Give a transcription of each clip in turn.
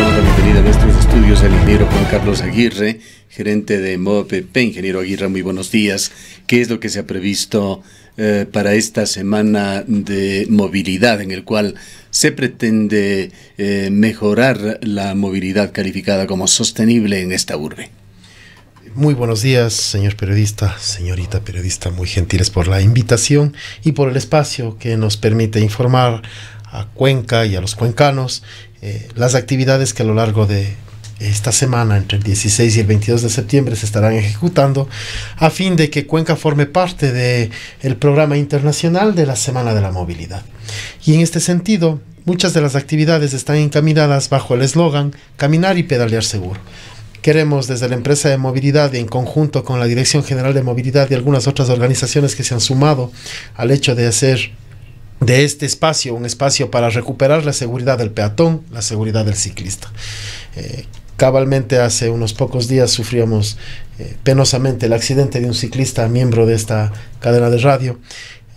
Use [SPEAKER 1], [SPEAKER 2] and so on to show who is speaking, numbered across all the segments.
[SPEAKER 1] Damos bienvenida a nuestros estudios al ingeniero Juan Carlos Aguirre, gerente de MOPP. Ingeniero Aguirre, muy buenos días. ¿Qué es lo que se ha previsto eh, para esta semana de movilidad en el cual se pretende eh, mejorar la movilidad calificada como sostenible en esta urbe?
[SPEAKER 2] Muy buenos días, señor periodista, señorita periodista, muy gentiles por la invitación y por el espacio que nos permite informar a Cuenca y a los cuencanos eh, las actividades que a lo largo de esta semana, entre el 16 y el 22 de septiembre, se estarán ejecutando a fin de que Cuenca forme parte del programa internacional de la Semana de la Movilidad. Y en este sentido, muchas de las actividades están encaminadas bajo el eslogan Caminar y Pedalear Seguro. Queremos desde la empresa de movilidad, en conjunto con la Dirección General de Movilidad y algunas otras organizaciones que se han sumado al hecho de hacer de este espacio, un espacio para recuperar la seguridad del peatón, la seguridad del ciclista. Eh, cabalmente hace unos pocos días sufríamos eh, penosamente el accidente de un ciclista miembro de esta cadena de radio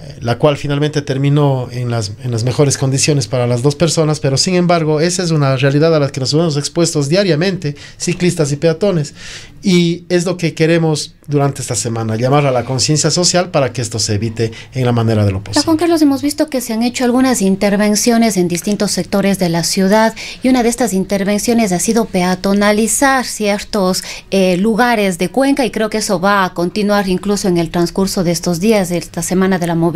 [SPEAKER 2] eh, la cual finalmente terminó en las, en las, mejores condiciones para las dos personas, pero sin embargo esa es una realidad a la que nos vemos expuestos diariamente, ciclistas y peatones, y es lo que queremos durante esta semana, llamar a la conciencia social para que esto se evite en la manera de lo
[SPEAKER 1] posible. Juan Carlos, hemos visto que se han hecho algunas intervenciones en distintos sectores de la ciudad y una de estas intervenciones ha sido peatonalizar ciertos eh, lugares de Cuenca y creo que eso va a continuar incluso en el transcurso de estos días, de esta semana de la movilidad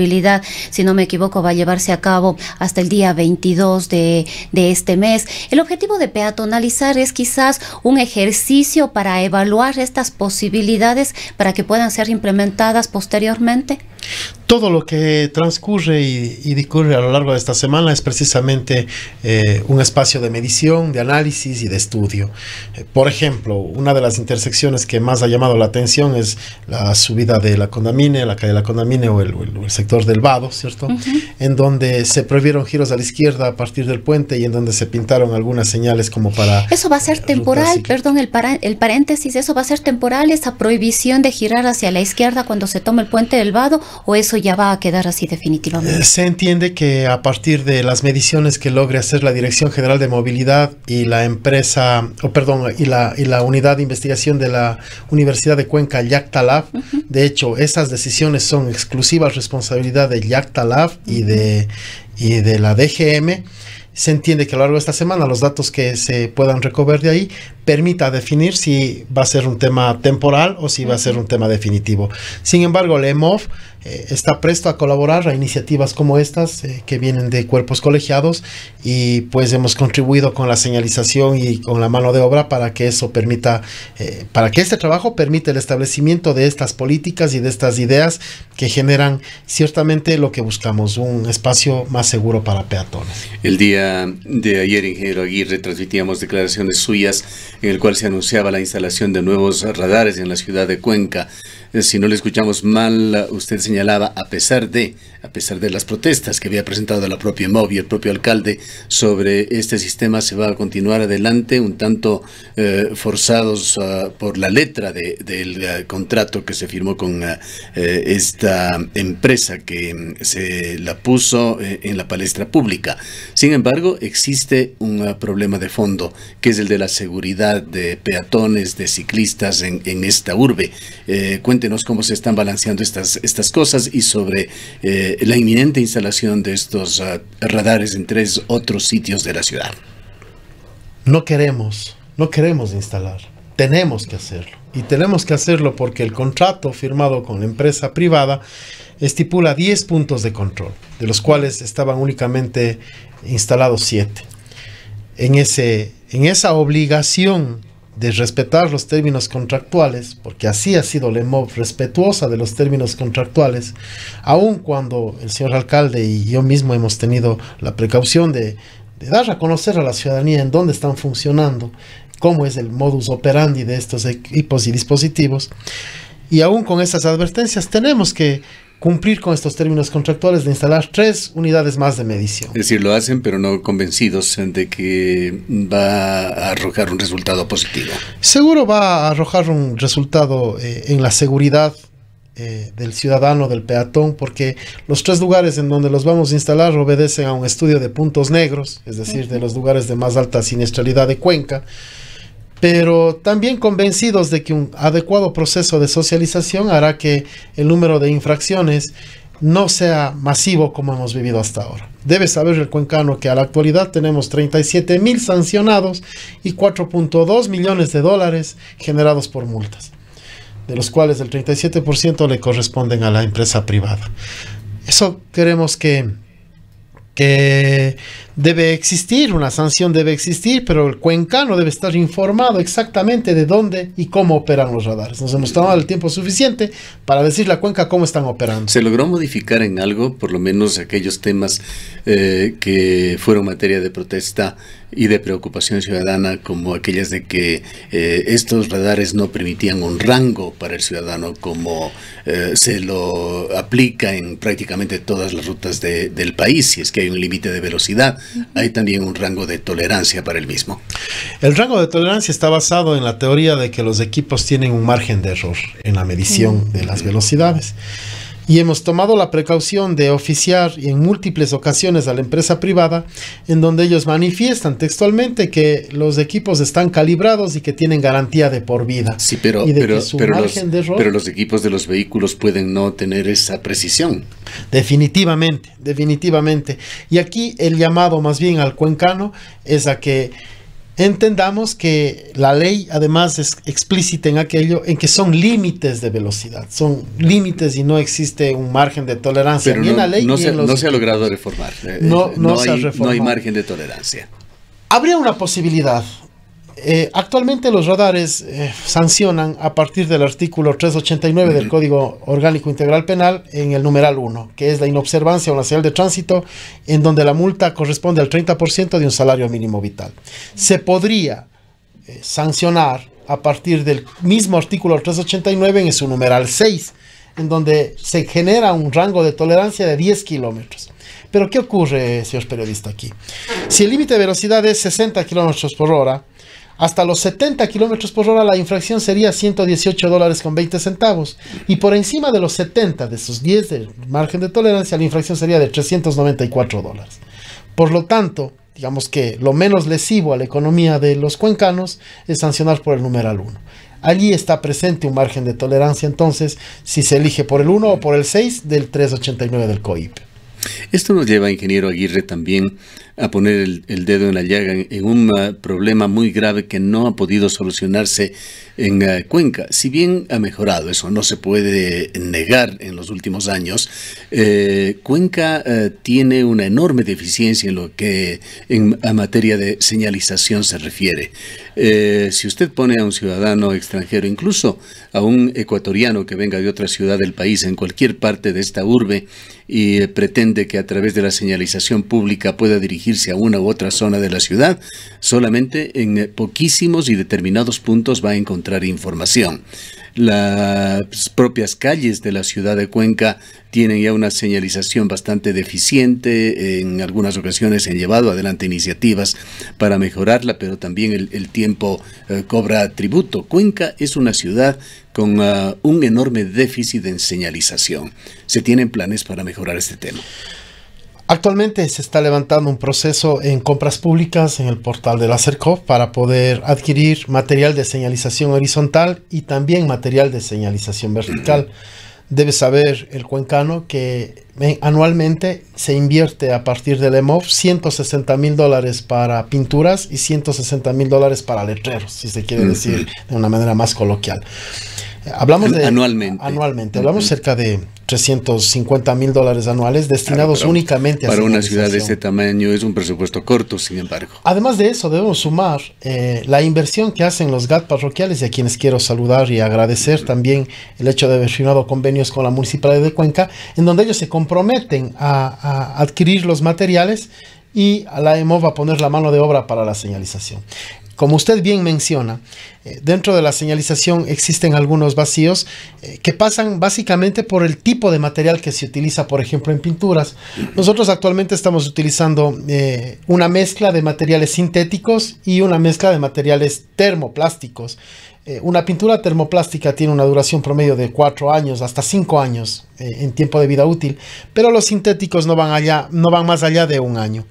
[SPEAKER 1] si no me equivoco, va a llevarse a cabo hasta el día 22 de, de este mes. El objetivo de peatonalizar es quizás un ejercicio para evaluar estas posibilidades para que puedan ser implementadas posteriormente.
[SPEAKER 2] Todo lo que transcurre y, discurre a lo largo de esta semana es precisamente eh, un espacio de medición, de análisis y de estudio. Eh, por ejemplo, una de las intersecciones que más ha llamado la atención es la subida de la Condamine, la calle de la Condamine o el, sector del Vado, ¿cierto? En donde se prohibieron giros a la izquierda a partir del puente y en donde se pintaron algunas señales como para...
[SPEAKER 1] Eso va a ser eh, temporal, perdón el, el paréntesis, eso va a ser temporal, esa prohibición de girar hacia la izquierda cuando se toma el puente del Vado o eso ya va a quedar así definitivamente? Eh,
[SPEAKER 2] se entiende que a partir de las mediciones que logre hacer la Dirección General de Movilidad y la empresa, o perdón, y la, unidad de investigación de la Universidad de Cuenca, Yactalab, de hecho, esas decisiones son exclusivas responsabilidad de Yactalab y de, y de la DGM se entiende que a lo largo de esta semana los datos que se puedan recoger de ahí permita definir si va a ser un tema temporal o si va a ser un tema definitivo. Sin embargo, el EMOF eh, está presto a colaborar a iniciativas como estas eh, que vienen de cuerpos colegiados y pues hemos contribuido con la señalización y con la mano de obra para que eso permita, eh, para que este trabajo permita el establecimiento de estas políticas y de estas ideas que generan ciertamente lo que buscamos, un espacio más seguro para peatones.
[SPEAKER 1] El día de ayer, ingeniero Aguirre, transmitíamos declaraciones suyas en el cual se anunciaba la instalación de nuevos radares en la ciudad de Cuenca. Eh, si no le escuchamos mal, usted señalaba, a pesar de, a pesar de las protestas que había presentado la propia MOV y el propio alcalde, sobre este sistema, se va a continuar adelante, un tanto eh, forzados ah, por la letra del eh, contrato que se firmó con ah, esta empresa que mm, se la puso en la palestra pública. Sin embargo, existe un ah, problema de fondo, que es el de la seguridad de peatones, de ciclistas en, esta urbe. Eh, cuéntenos cómo se están balanceando estas, estas cosas y sobre eh, la inminente instalación de estos ah, radares en tres otros sitios de la ciudad.
[SPEAKER 2] No queremos, no queremos instalar, tenemos que hacerlo. Y tenemos que hacerlo porque el contrato firmado con la empresa privada estipula 10 puntos de control, de los cuales estaban únicamente instalados 7. En ese en esa obligación de respetar los términos contractuales, porque así ha sido Lemov, respetuosa de los términos contractuales, aun cuando el señor alcalde y yo mismo hemos tenido la precaución de, de dar a conocer a la ciudadanía en dónde están funcionando, cómo es el modus operandi de estos equipos y dispositivos, y aún con esas advertencias tenemos que cumplir con estos términos contractuales de instalar tres unidades más de medición.
[SPEAKER 1] Es decir, lo hacen, pero no convencidos de que va a arrojar un resultado positivo.
[SPEAKER 2] Seguro va a arrojar un resultado eh, en la seguridad eh, del ciudadano, del peatón, porque los tres lugares en donde los vamos a instalar obedecen a un estudio de puntos negros, es decir, de los lugares de más alta siniestralidad de Cuenca pero también convencidos de que un adecuado proceso de socialización hará que el número de infracciones no sea masivo como hemos vivido hasta ahora. Debe saber el cuencano que a la actualidad tenemos 37 mil sancionados y 4.2 millones de dólares generados por multas, de los cuales el 37% le corresponden a la empresa privada. Eso queremos que que debe existir, una sanción debe existir, pero el cuencano debe estar informado exactamente de dónde y cómo operan los radares. Nos hemos tomado el tiempo suficiente para decir la cuenca cómo
[SPEAKER 1] están operando. ¿Se logró modificar en algo, por lo menos aquellos temas eh, que fueron materia de protesta y de preocupación ciudadana como aquellas de que eh, estos radares no permitían un rango para el ciudadano como eh, se lo aplica en prácticamente todas las rutas del país, si es que hay un límite de velocidad, hay también un rango de tolerancia para el mismo.
[SPEAKER 2] El rango de tolerancia está basado en la teoría de que los equipos tienen un margen de error en la medición de las velocidades y hemos tomado la precaución de oficiar en múltiples ocasiones a la empresa privada en donde ellos manifiestan textualmente que los equipos están calibrados y que tienen garantía de por vida.
[SPEAKER 1] Sí, pero, pero, los equipos de los vehículos pueden no tener esa precisión.
[SPEAKER 2] Definitivamente, definitivamente. Y aquí el llamado más bien al cuencano es a que entendamos que la ley además es explícita en aquello en que son límites de velocidad, son límites y no existe un margen de
[SPEAKER 1] tolerancia ni no, en la ley ni se, en los ha logrado reformar. Eh, eh, no, hay, No hay margen de tolerancia.
[SPEAKER 2] Habría una posibilidad, eh, actualmente los radares eh, sancionan a partir del artículo 389 del Código Orgánico Integral Penal en el numeral 1, que es la inobservancia o la señal de tránsito, en donde la multa corresponde al 30% de un salario mínimo vital. Se podría eh, sancionar a partir del mismo artículo 389 en su numeral 6, en donde se genera un rango de tolerancia de 10 kilómetros. Pero ¿qué ocurre, señor periodista, aquí? Si el límite de velocidad es 60 kilómetros por hora, hasta los 70 kilómetros por hora la infracción sería 118 dólares con 20 centavos. Y por encima de los 70, de esos 10 del margen de tolerancia, la infracción sería de 394 dólares. Por lo tanto, digamos que lo menos lesivo a la economía de los cuencanos es sancionar por el numeral 1. Allí está presente un margen de tolerancia entonces si se elige por el 1 o por el 6 del 389 del COIP.
[SPEAKER 1] Esto nos lleva, ingeniero Aguirre, también a poner el, dedo en la llaga en, un ah, problema muy grave que no ha podido solucionarse en ah, Cuenca. Si bien ha mejorado, eso no se puede negar en los últimos años, eh, Cuenca eh, tiene una enorme deficiencia en lo que en materia de señalización se refiere. Eh, si usted pone a un ciudadano extranjero, incluso a un ecuatoriano que venga de otra ciudad del país, en cualquier parte de esta urbe, y eh, pretende que a través de la señalización pública pueda dirigirse a una u otra zona de la ciudad, solamente en eh, poquísimos y determinados puntos va a encontrar información las propias calles de la ciudad de Cuenca tienen ya una señalización bastante deficiente, en algunas ocasiones se han llevado adelante iniciativas para mejorarla, pero también el, tiempo eh, cobra tributo. Cuenca es una ciudad con ah, un enorme déficit en señalización. ¿Se tienen planes para mejorar este tema? Actualmente se está levantando un
[SPEAKER 2] proceso en compras públicas en el portal de la CERCOV para poder adquirir material de señalización horizontal y también material de señalización vertical. Debe saber el cuencano que eh, anualmente se invierte a partir del EMOF 160 mil dólares para pinturas y 160 mil dólares para letreros, si se quiere decir de una manera más coloquial. Hablamos de, anualmente. Anualmente. Hablamos cerca de 350 mil dólares anuales destinados únicamente a... Para una ciudad de ese
[SPEAKER 1] tamaño es un presupuesto corto, sin embargo.
[SPEAKER 2] Además de eso, debemos sumar eh, la inversión que hacen los GAT parroquiales y a quienes quiero saludar y agradecer también el hecho de haber firmado convenios con la Municipalidad de Cuenca, en donde ellos se comprometen a, adquirir los materiales y a la EMO va a poner la mano de obra para la señalización. Como usted bien menciona, eh, dentro de la señalización existen algunos vacíos eh, que pasan básicamente por el tipo de material que se utiliza, por ejemplo, en pinturas. Nosotros actualmente estamos utilizando eh, una mezcla de materiales sintéticos y una mezcla de materiales termoplásticos. Eh, una pintura termoplástica tiene una duración promedio de 4 años hasta 5 años eh, en tiempo de vida útil, pero los sintéticos no van, allá, no van más allá de un año.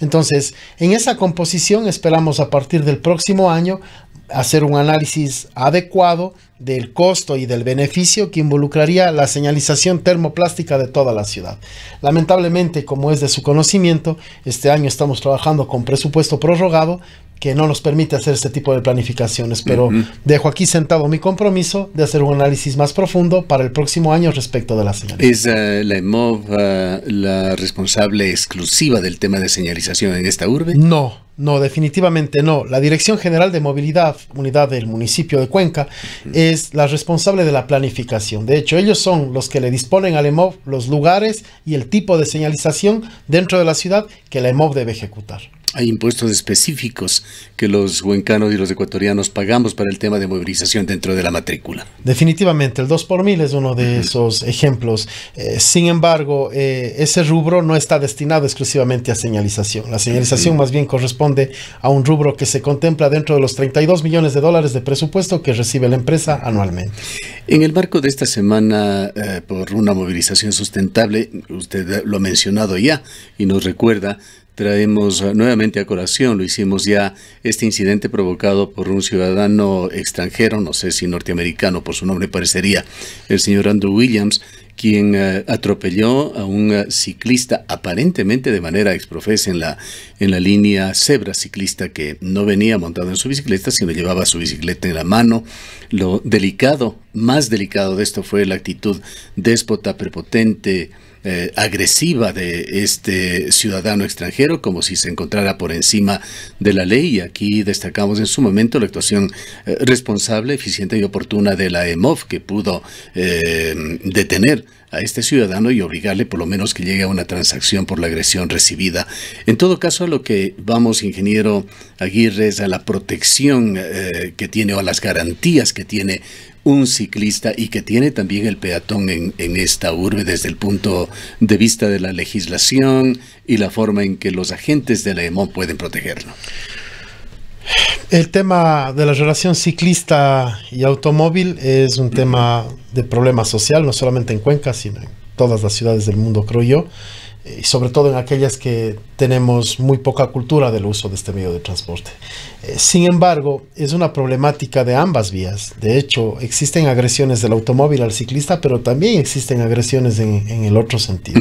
[SPEAKER 2] Entonces, en esa composición esperamos a partir del próximo año hacer un análisis adecuado del costo y del beneficio que involucraría la señalización termoplástica de toda la ciudad. Lamentablemente, como es de su conocimiento, este año estamos trabajando con presupuesto prorrogado, que no nos permite hacer este tipo de planificaciones, pero dejo aquí sentado mi compromiso de hacer un análisis más profundo para el próximo año respecto de la señalización.
[SPEAKER 1] ¿Es eh, la EMOV eh, la responsable exclusiva del tema de señalización en esta urbe?
[SPEAKER 2] No, no, definitivamente no. La Dirección General de Movilidad, unidad del municipio de Cuenca, es la responsable de la planificación. De hecho, ellos son los que le disponen al EMOV los lugares y el tipo de señalización dentro de la ciudad que la EMOV debe
[SPEAKER 1] ejecutar. Hay impuestos específicos que los huencanos y los ecuatorianos pagamos para el tema de movilización dentro de la matrícula.
[SPEAKER 2] Definitivamente, el 2 por mil es uno de esos ejemplos. Eh, sin embargo, eh, ese rubro no está destinado exclusivamente a señalización. La señalización más bien corresponde a un rubro que se contempla dentro de los 32 millones de dólares de presupuesto que recibe la empresa anualmente.
[SPEAKER 1] En el marco de esta semana eh, por una movilización sustentable, usted lo ha mencionado ya y nos recuerda traemos ah, nuevamente a colación, lo hicimos ya, este incidente provocado por un ciudadano extranjero, no sé si norteamericano por su nombre parecería, el señor Andrew Williams, quien ah, atropelló a un ah, ciclista aparentemente de manera exprofesa en la, en la línea cebra ciclista que no venía montado en su bicicleta, sino llevaba su bicicleta en la mano. Lo delicado, más delicado de esto fue la actitud déspota, prepotente, eh, agresiva de este ciudadano extranjero, como si se encontrara por encima de la ley. Y aquí destacamos en su momento la actuación eh, responsable, eficiente y oportuna de la EMOF, que pudo eh, detener a este ciudadano y obligarle por lo menos que llegue a una transacción por la agresión recibida. En todo caso, a lo que vamos, ingeniero Aguirre, es a la protección que tiene o a las garantías que tiene un ciclista y que tiene también el peatón en, esta urbe desde el punto de vista de la legislación y la forma en que los agentes de la EMO pueden protegerlo?
[SPEAKER 2] El tema de la relación ciclista y automóvil es un tema de problema social, no solamente en Cuenca, sino en todas las ciudades del mundo, creo yo. Eh, y sobre todo en aquellas que tenemos muy poca cultura del uso de este medio de transporte. Eh, sin embargo, es una problemática de ambas
[SPEAKER 1] vías. De
[SPEAKER 2] hecho, existen agresiones del automóvil al ciclista, pero también existen agresiones en, en el otro sentido.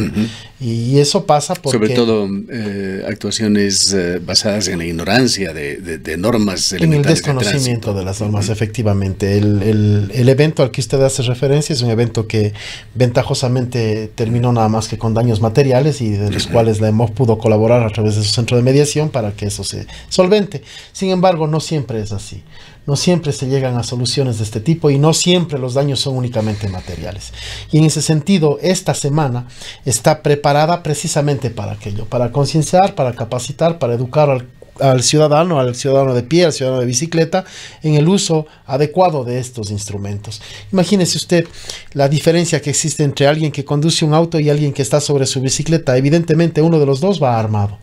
[SPEAKER 2] Y eso pasa porque... Sobre todo
[SPEAKER 1] eh, actuaciones basadas en la ignorancia de, de, normas. En el desconocimiento
[SPEAKER 2] de, las normas, efectivamente. El, el, el evento al que usted hace referencia es un evento que ventajosamente terminó nada más que con daños materiales y de los cuales la hemos pudo colaborar a través de su centro de mediación para que eso se solvente. Sin embargo, no siempre es así. No siempre se llegan a soluciones de este tipo y no siempre los daños son únicamente materiales. Y en ese sentido, esta semana está preparada precisamente para aquello, para concienciar, para capacitar, para educar al al ciudadano, al ciudadano de pie, al ciudadano de bicicleta, en el uso adecuado de estos instrumentos. Imagínese usted la diferencia que existe entre alguien que conduce un auto y alguien que está sobre su bicicleta. Evidentemente uno de los dos va armado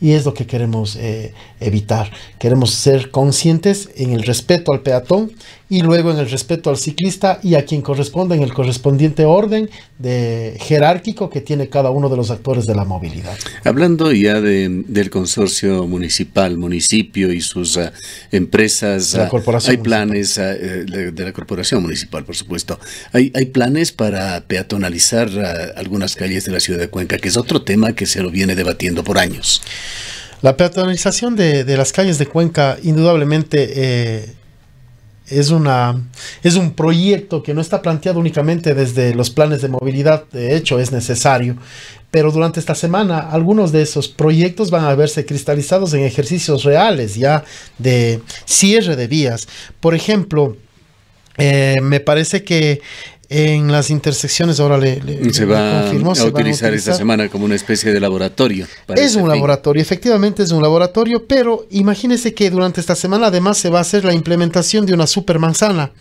[SPEAKER 2] y es lo que queremos eh, evitar. Queremos ser conscientes en el respeto al peatón y luego en el respeto al ciclista y a quien corresponde en el correspondiente orden de jerárquico que tiene cada uno de los actores de la movilidad.
[SPEAKER 1] Hablando ya del consorcio municipal, municipio y sus ah, empresas, ah, hay planes ah, eh, de, la corporación municipal, por supuesto. Hay, hay planes para peatonalizar algunas calles de la ciudad de Cuenca, que es otro tema que se lo viene debatiendo por años.
[SPEAKER 2] La peatonalización de, las calles de Cuenca indudablemente eh, es, una, es un proyecto que no está planteado únicamente desde los planes de movilidad, de hecho es necesario, pero durante esta semana algunos de esos proyectos van a verse cristalizados en ejercicios reales ya de cierre de vías. Por ejemplo, eh, me parece que en las intersecciones ahora le, se va a, utilizar esta semana
[SPEAKER 1] como una especie de laboratorio. es este un
[SPEAKER 2] laboratorio, efectivamente es un laboratorio, pero imagínese que durante esta semana además se va a hacer la implementación de una supermanzana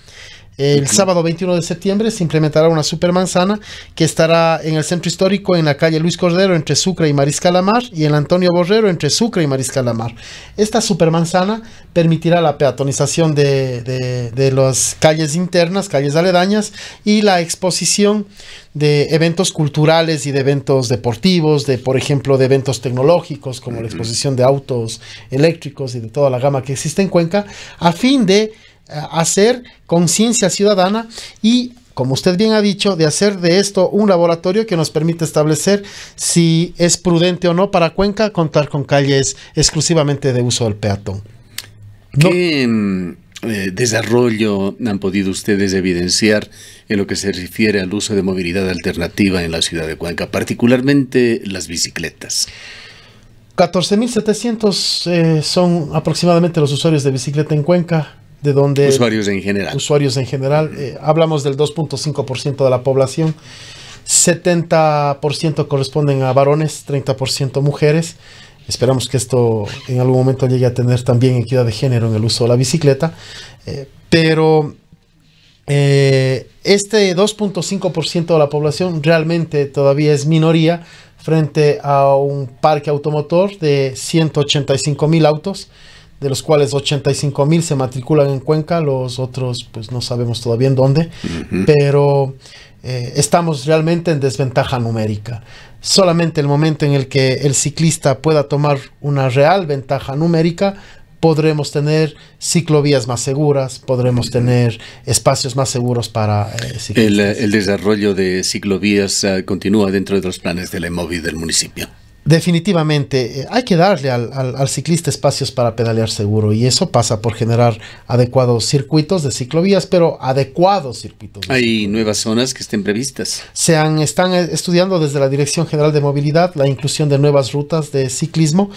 [SPEAKER 2] el sábado 21 de septiembre se implementará una supermanzana que estará en el centro histórico en la calle Luis Cordero entre Sucre y Mariscal Lamar y en Antonio Borrero entre Sucre y Mariscal Lamar. Esta supermanzana permitirá la peatonización de, las calles internas, calles aledañas y la exposición de eventos culturales y de eventos deportivos, de por ejemplo de eventos tecnológicos como la exposición de autos eléctricos y de toda la gama que existe en Cuenca, a fin de eh, hacer conciencia ciudadana y como usted bien ha dicho, de hacer de esto un laboratorio que nos permite establecer si es prudente o no para Cuenca contar con calles exclusivamente de uso del peatón.
[SPEAKER 1] ¿Qué mm, eh, desarrollo han podido ustedes evidenciar en lo que se refiere al uso de movilidad alternativa en la ciudad de Cuenca, particularmente las bicicletas? 14.700
[SPEAKER 2] eh, son aproximadamente los usuarios de bicicleta en Cuenca de donde... Usuarios en general. Usuarios en general. Eh, hablamos del 2.5% de la población. 70% corresponden a varones, 30% mujeres. Esperamos que esto en algún momento llegue a tener también equidad de género en el uso de la bicicleta. Eh, pero eh, este 2.5% de la población realmente todavía es minoría frente a un parque automotor de 185 mil autos de los cuales 85 mil se matriculan en Cuenca, los otros pues no sabemos todavía dónde, pero eh, estamos realmente en desventaja numérica. Solamente el momento en el que el ciclista pueda tomar una real ventaja numérica, podremos tener ciclovías más seguras, podremos tener espacios más seguros para eh,
[SPEAKER 1] ciclistas. Eh, el, desarrollo de ciclovías ah, continúa dentro de los planes del la EMOVI del municipio
[SPEAKER 2] definitivamente eh, hay que darle al, al, ciclista espacios para pedalear seguro y eso pasa por generar adecuados circuitos de ciclovías, pero adecuados
[SPEAKER 1] circuitos. hay nuevas zonas que estén previstas.
[SPEAKER 2] Se han, están eh, estudiando desde la Dirección General de Movilidad la inclusión de nuevas rutas de ciclismo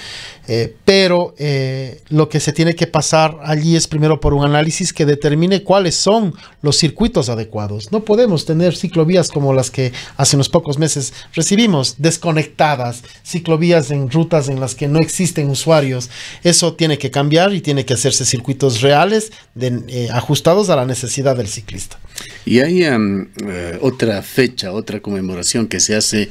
[SPEAKER 2] eh, pero eh, lo que se tiene que pasar allí es primero por un análisis que determine cuáles son los circuitos adecuados. No podemos tener ciclovías como las que hace unos pocos meses recibimos, desconectadas, ciclovías en rutas en las que no existen usuarios. Eso tiene que cambiar y tiene que hacerse circuitos reales eh, ajustados a la necesidad del ciclista.
[SPEAKER 1] Y hay um, otra fecha, otra conmemoración que se hace,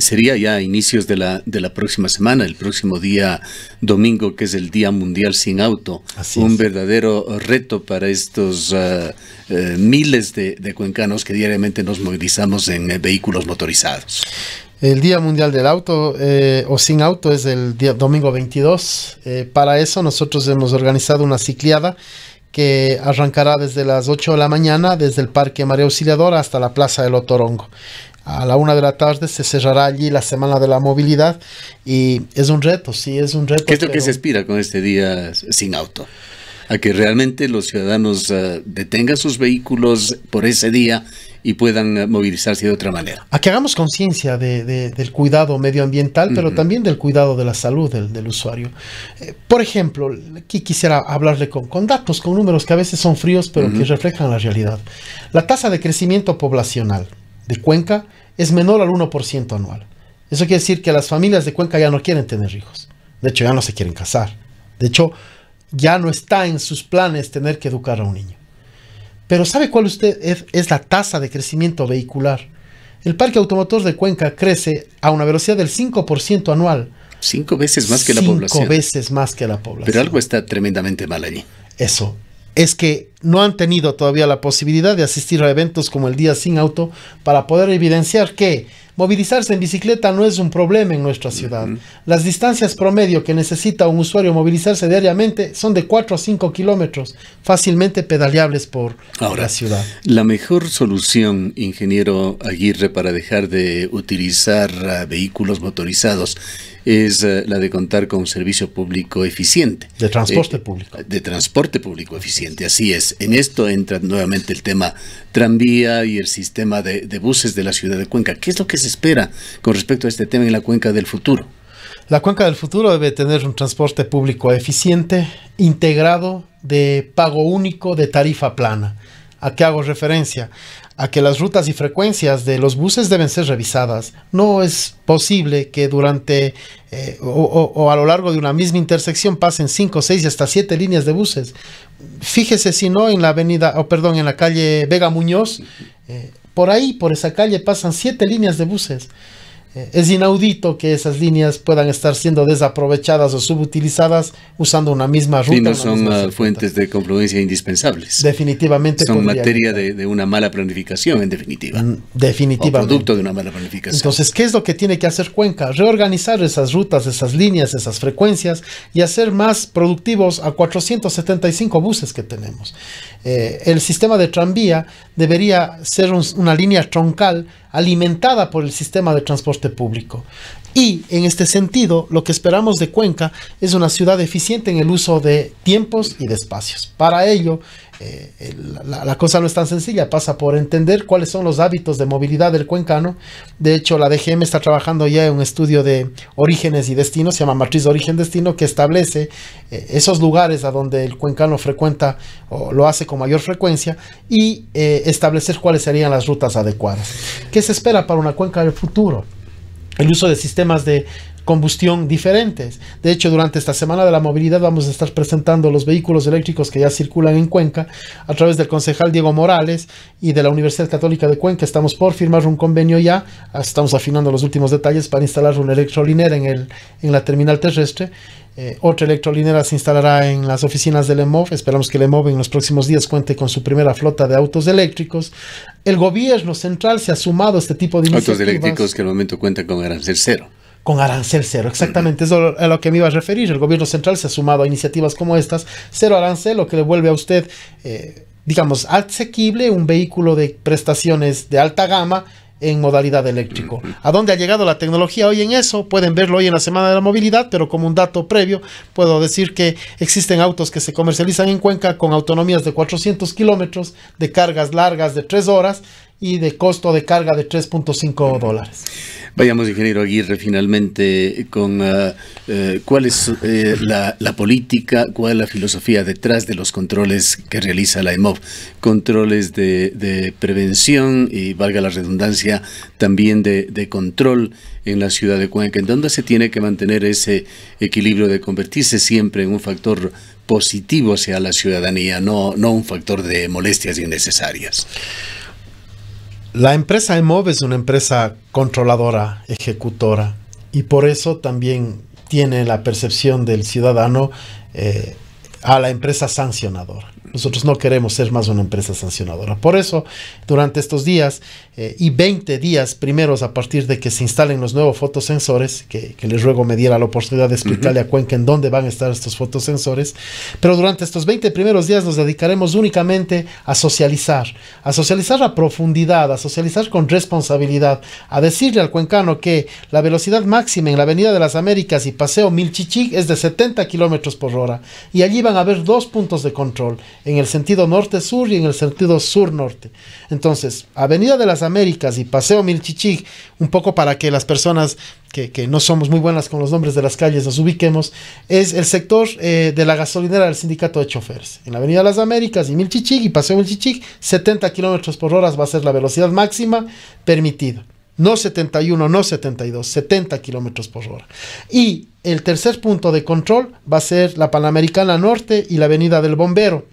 [SPEAKER 1] sería ya a inicios de la, de la próxima semana, el próximo día domingo, que es el Día Mundial sin Auto. un verdadero reto para estos ah, eh, miles de, cuencanos que diariamente nos movilizamos en eh, vehículos motorizados.
[SPEAKER 2] El Día Mundial del Auto eh, o sin auto es el domingo 22. para eso nosotros hemos organizado una cicliada que arrancará desde las 8 de la mañana desde el Parque María Auxiliadora hasta la Plaza del Otorongo a la una de la tarde se cerrará allí la Semana de la Movilidad y es un reto, sí, es un reto. ¿Qué es lo que
[SPEAKER 1] se aspira con este día sin auto? A que realmente los ciudadanos eh, detengan sus vehículos por ese día y puedan eh, movilizarse de otra manera. A que hagamos
[SPEAKER 2] conciencia del cuidado medioambiental, pero también del cuidado de la salud del, usuario. Eh, por ejemplo, aquí quisiera hablarle con, datos, con números que a veces son fríos, pero que reflejan la realidad. La tasa de crecimiento poblacional de Cuenca es menor al 1% anual. Eso quiere decir que las familias de Cuenca ya no quieren tener hijos. De hecho, ya no se quieren casar. De hecho, ya no está en sus planes tener que educar a un niño. Pero ¿sabe cuál usted es, la tasa de crecimiento vehicular? El parque automotor de Cuenca crece a una velocidad del 5% anual.
[SPEAKER 1] Cinco veces más que la población. Cinco
[SPEAKER 2] veces más que la población. Pero
[SPEAKER 1] algo está tremendamente mal allí.
[SPEAKER 2] Eso, es que no han tenido todavía la posibilidad de asistir a eventos como el Día Sin Auto para poder evidenciar que movilizarse en bicicleta no es un problema en nuestra ciudad. Las distancias promedio que necesita un usuario movilizarse diariamente son de 4 a 5 kilómetros, fácilmente pedaleables por
[SPEAKER 1] la ciudad. La mejor solución, ingeniero Aguirre, para dejar de utilizar ah, vehículos motorizados es eh, la de contar con un servicio público eficiente. De transporte eh, público. De transporte público eficiente, así es. En esto entra nuevamente el tema tranvía y el sistema de, de buses de la ciudad de Cuenca. ¿Qué es lo que se espera con respecto a este tema en la Cuenca del futuro? La Cuenca del futuro debe tener un
[SPEAKER 2] transporte público eficiente, integrado, de pago único, de tarifa plana ¿A qué hago referencia? A que las rutas y frecuencias de los buses deben ser revisadas. No es posible que durante eh, o, a lo largo de una misma intersección pasen 5, 6 y hasta 7 líneas de buses. Fíjese si no en la avenida, o perdón, en la calle Vega Muñoz, eh, por ahí, por esa calle, pasan 7 líneas de buses. Es inaudito que esas líneas puedan estar siendo desaprovechadas o subutilizadas usando una misma ruta. Y no son
[SPEAKER 1] fuentes de confluencia indispensables.
[SPEAKER 2] Definitivamente. Son materia
[SPEAKER 1] de, una mala planificación, en definitiva. Mm, definitivamente. O producto de una mala planificación.
[SPEAKER 2] Entonces, ¿qué es lo que tiene que hacer Cuenca? Reorganizar esas rutas, esas líneas, esas frecuencias y hacer más productivos a 475 buses que tenemos. Eh, el sistema de tranvía debería ser una línea troncal alimentada por el sistema de transporte público. Y en este sentido, lo que esperamos de Cuenca es una ciudad eficiente en el uso de tiempos y de espacios. Para ello, eh, la, cosa no es tan sencilla, pasa por entender cuáles son los hábitos de movilidad del cuencano. De hecho, la DGM está trabajando ya en un estudio de orígenes y destinos, se llama Matriz de Origen-Destino, que establece eh, esos lugares a donde el cuencano frecuenta o lo hace con mayor frecuencia y eh, establecer cuáles serían las rutas adecuadas. ¿Qué se espera para una cuenca del futuro? El uso de sistemas de combustión diferentes. De hecho, durante esta semana de la movilidad vamos a estar presentando los vehículos eléctricos que ya circulan en Cuenca a través del concejal Diego Morales y de la Universidad Católica de Cuenca. Estamos por firmar un convenio ya, estamos afinando los últimos detalles para instalar una electrolinera en, el, en la terminal terrestre. Eh, otra electrolinera se instalará en las oficinas del EMOV. Esperamos que el EMOV en los próximos días cuente con su primera flota de autos eléctricos. El gobierno central se ha sumado a este tipo de iniciativas. Autos eléctricos
[SPEAKER 1] que al momento cuentan con arancel cero
[SPEAKER 2] con arancel cero. Exactamente, es a lo que me iba a referir. El gobierno central se ha sumado a iniciativas como estas, cero arancel, lo que le vuelve a usted, eh, digamos, asequible un vehículo de prestaciones de alta gama en modalidad eléctrico. ¿A dónde ha llegado la tecnología hoy en eso? Pueden verlo hoy en la Semana de la Movilidad, pero como un dato previo, puedo decir que existen autos que se comercializan en Cuenca con autonomías de 400 kilómetros, de cargas largas de 3 horas, y de costo de carga de 3.5 dólares.
[SPEAKER 1] Vayamos, ingeniero Aguirre, finalmente con ah, eh, cuál es eh, la, política, cuál es la filosofía detrás de los controles que realiza la EMOV. Controles de, prevención y, valga la redundancia, también de, control en la ciudad de Cuenca, en donde se tiene que mantener ese equilibrio de convertirse siempre en un factor positivo hacia la ciudadanía, no, no un factor de molestias innecesarias.
[SPEAKER 2] La empresa EMOV es una empresa controladora, ejecutora, y por eso también tiene la percepción del ciudadano eh, a la empresa sancionadora. Nosotros no queremos ser más una empresa sancionadora. Por eso, durante estos días eh, y 20 días primeros a partir de que se instalen los nuevos fotosensores, que, les ruego me diera la oportunidad de explicarle a Cuenca en dónde van a estar estos fotosensores, pero durante estos 20 primeros días nos dedicaremos únicamente a socializar, a socializar a profundidad, a socializar con responsabilidad, a decirle al cuencano que la velocidad máxima en la Avenida de las Américas y Paseo Milchichig es de 70 kilómetros por hora y allí van a haber dos puntos de control en el sentido norte-sur y en el sentido sur-norte. Entonces, Avenida de las Américas y Paseo Milchichig, un poco para que las personas que, no somos muy buenas con los nombres de las calles nos ubiquemos, es el sector eh, de la gasolinera del sindicato de choferes. En la Avenida de las Américas y Milchichig y Paseo Milchichig, 70 kilómetros por hora va a ser la velocidad máxima permitida. No 71, no 72, 70 kilómetros por hora. Y el tercer punto de control va a ser la Panamericana Norte y la Avenida del Bombero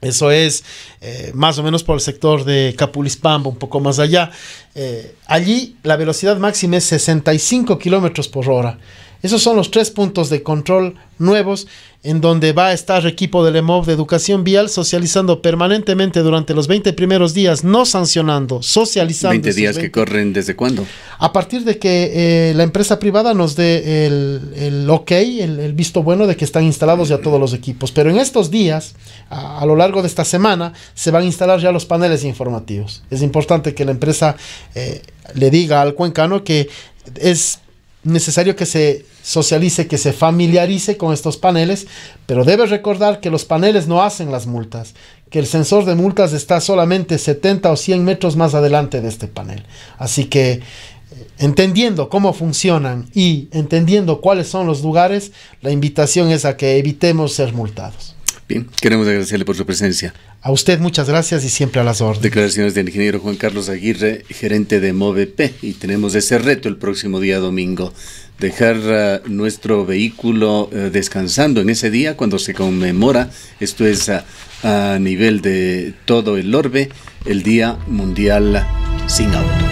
[SPEAKER 2] eso es eh, más o menos por el sector de Capulispambo un poco más allá. Eh, allí la velocidad máxima es 65 kilómetros por hora. Esos son los tres puntos de control nuevos en donde va a estar el equipo del EMOV de Educación Vial socializando permanentemente durante los 20 primeros días, no sancionando, socializando. 20 días que
[SPEAKER 1] corren desde cuándo?
[SPEAKER 2] A partir de que eh, la empresa privada nos dé el, ok, el, visto bueno de que están instalados ya todos los equipos. Pero en estos días, a, lo largo de esta semana, se van a instalar ya los paneles informativos. Es importante que la empresa eh, le diga al cuencano que es necesario que se socialice, que se familiarice con estos paneles, pero debe recordar que los paneles no hacen las multas, que el sensor de multas está solamente 70 o 100 metros más adelante de este panel. Así que eh, entendiendo cómo funcionan y entendiendo cuáles son los lugares, la invitación es a que evitemos ser multados.
[SPEAKER 1] Bien, queremos agradecerle por su presencia.
[SPEAKER 2] A usted muchas gracias y siempre a las órdenes.
[SPEAKER 1] Declaraciones del ingeniero Juan Carlos Aguirre, gerente de MOVEP, y tenemos ese reto el próximo día domingo dejar ah, nuestro vehículo eh, descansando en ese día cuando se conmemora, esto es ah, a nivel de todo el orbe, el Día Mundial sin Auto.